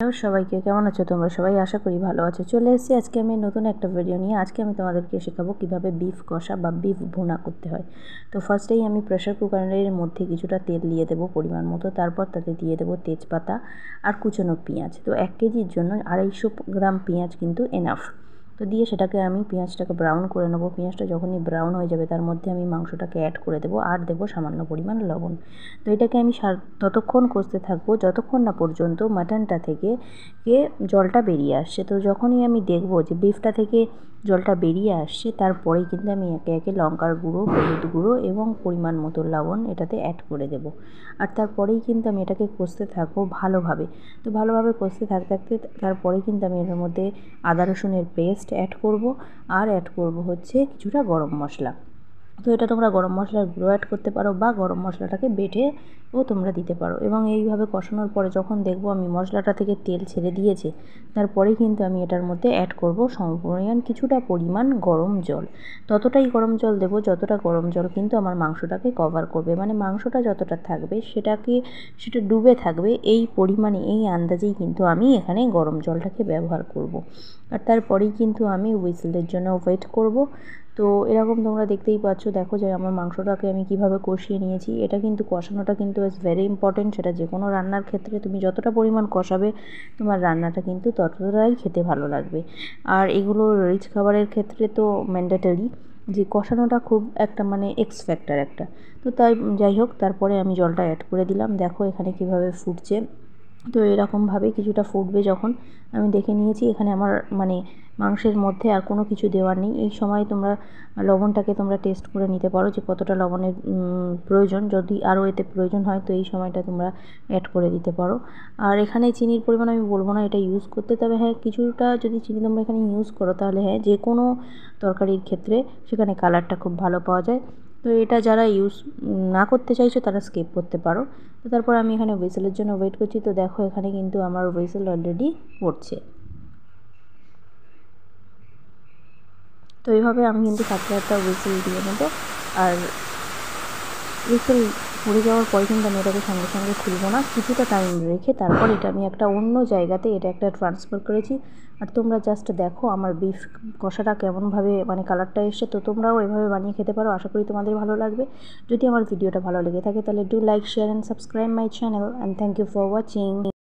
hello সবাইকে কেমন আছো তোমরা সবাই আশা করি ভালো আছো চলে এসেছি আজকে আমি নতুন একটা ভিডিও নিয়ে আজকে আমি তোমাদেরকে শেখাবো কিভাবে বিফ কষা বা বিফ ভুনা করতে হয় তো ফার্স্টেই আমি প্রেশার কুকারের মধ্যে কিছুটা তেল দিয়ে দেবো পরিমাণ মতো তারপর তাতে দিয়ে দেবো তেজপাতা আর কুচনো পেঁয়াজ তো এক কেজির জন্য আড়াইশো গ্রাম পেঁয়াজ কিন্তু এনাফ তো দিয়ে সেটাকে আমি পেঁয়াজটাকে ব্রাউন করে নেবো পেঁয়াজটা যখনই ব্রাউন হয়ে যাবে তার মধ্যে আমি মাংসটাকে অ্যাড করে দেবো আর দেবো সামান্য পরিমাণ লবণ তো এটাকে আমি ততক্ষণ কষতে থাকবো যতক্ষণ না পর্যন্ত মাটনটা থেকে কে জলটা বেরিয়ে আসছে তো যখনই আমি দেখবো যে বিফটা থেকে জলটা বেরিয়ে আসছে তারপরেই কিন্তু আমি একে একে লঙ্কার গুঁড়ো হলুদ গুঁড়ো এবং পরিমাণ মতো লবণ এটাতে অ্যাড করে দেব আর তারপরেই কিন্তু আমি এটাকে কষতে থাকবো ভালোভাবে তো ভালোভাবে কষতে থাকতে থাকতে তারপরে কিন্তু আমি এর মধ্যে আদা রসুনের পেস্ট জাস্ট অ্যাড করব আর অ্যাড করব হচ্ছে কিছুটা গরম মশলা তো এটা তোমরা গরম মশলার গুঁড়ো অ্যাড করতে পারো বা গরম মশলাটাকে বেটেও তোমরা দিতে পারো এবং এইভাবে কষানোর পরে যখন দেখব আমি মশলাটা থেকে তেল ছেড়ে দিয়েছে তারপরে কিন্তু আমি এটার মধ্যে অ্যাড করব সমপরিমাণ কিছুটা পরিমাণ গরম জল ততটাই গরম জল দেব যতটা গরম জল কিন্তু আমার মাংসটাকে কভার করবে মানে মাংসটা যতটা থাকবে সেটাকে সেটা ডুবে থাকবে এই পরিমাণে এই আন্দাজেই কিন্তু আমি এখানে গরম জলটাকে ব্যবহার করব আর তারপরেই কিন্তু আমি হুইসেলের জন্য ওয়েট করব তো এরকম তোমরা দেখতেই পাচ্ছ দেখো যে আমার মাংসটাকে আমি কিভাবে কষিয়ে নিয়েছি এটা কিন্তু কষানোটা কিন্তু ইজ ভেরি ইম্পর্টেন্ট সেটা যে কোনো রান্নার ক্ষেত্রে তুমি যতটা পরিমাণ কষাবে তোমার রান্নাটা কিন্তু ততটাই খেতে ভালো লাগবে আর এগুলো রিচ খাবারের ক্ষেত্রে তো ম্যান্ডেটরি যে কষানোটা খুব একটা মানে এক্স ফ্যাক্টর একটা তো তাই যাই হোক তারপরে আমি জলটা অ্যাড করে দিলাম দেখো এখানে কিভাবে ফুটছে তো এরকমভাবে কিছুটা ফুটবে যখন আমি দেখে নিয়েছি এখানে আমার মানে মাংসের মধ্যে আর কোনো কিছু দেওয়ার নেই এই সময় তোমরা লবণটাকে তোমরা টেস্ট করে নিতে পারো যে কতটা লবণের প্রয়োজন যদি আরও এতে প্রয়োজন হয় তো এই সময়টা তোমরা অ্যাড করে দিতে পারো আর এখানে চিনির পরিমাণ আমি বলবো না এটা ইউজ করতে তবে হ্যাঁ কিছুটা যদি চিনি তোমরা এখানে ইউজ করো তাহলে হ্যাঁ যে কোনো তরকারির ক্ষেত্রে সেখানে কালারটা খুব ভালো পাওয়া যায় তো এটা যারা ইউজ না করতে চাইছো তারা স্কিপ করতে পারো তো তারপর আমি এখানে ওয়েসেলের জন্য ওয়েট করছি তো দেখো এখানে কিন্তু আমার ওয়েসেল অলরেডি পড়ছে তো এইভাবে আমি কিন্তু সাতটা আটটা ওয়েসেল দিয়ে নেবো আর ওয়েসেল পুড়ে যাওয়ার পরে কিন্তু আমি এটাকে সঙ্গে সঙ্গে খুলব না কিছুটা টাইম রেখে তারপর এটা আমি একটা অন্য জায়গাতে এটা একটা ট্রান্সফার করেছি আর তোমরা জাস্ট দেখো আমার বিফ কষাটা কেমনভাবে মানে কালারটা এসছে তো তোমরাও এভাবে বানিয়ে খেতে পারো আশা করি তোমাদের ভালো লাগবে যদি আমার ভিডিওটা ভালো লেগে থাকে তাহলে do like share and subscribe my channel and thank you for watching